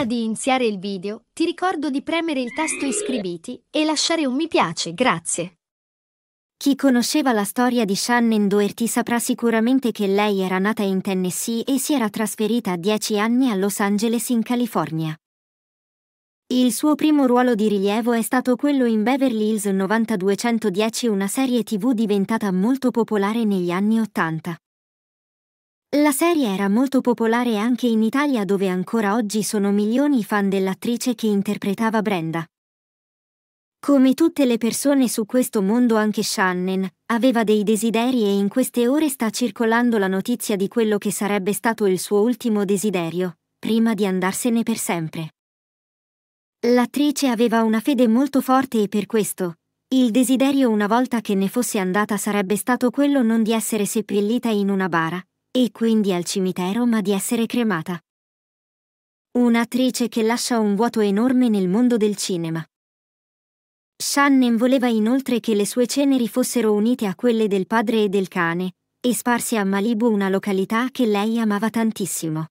Prima di iniziare il video, ti ricordo di premere il tasto iscriviti e lasciare un mi piace, grazie. Chi conosceva la storia di Shannon Doherty saprà sicuramente che lei era nata in Tennessee e si era trasferita a 10 anni a Los Angeles in California. Il suo primo ruolo di rilievo è stato quello in Beverly Hills 9210, una serie tv diventata molto popolare negli anni 80. La serie era molto popolare anche in Italia dove ancora oggi sono milioni i fan dell'attrice che interpretava Brenda. Come tutte le persone su questo mondo anche Shannon aveva dei desideri e in queste ore sta circolando la notizia di quello che sarebbe stato il suo ultimo desiderio, prima di andarsene per sempre. L'attrice aveva una fede molto forte e per questo, il desiderio una volta che ne fosse andata sarebbe stato quello non di essere seppellita in una bara, e quindi al cimitero ma di essere cremata. Un'attrice che lascia un vuoto enorme nel mondo del cinema. Shannon voleva inoltre che le sue ceneri fossero unite a quelle del padre e del cane, e sparse a Malibu una località che lei amava tantissimo.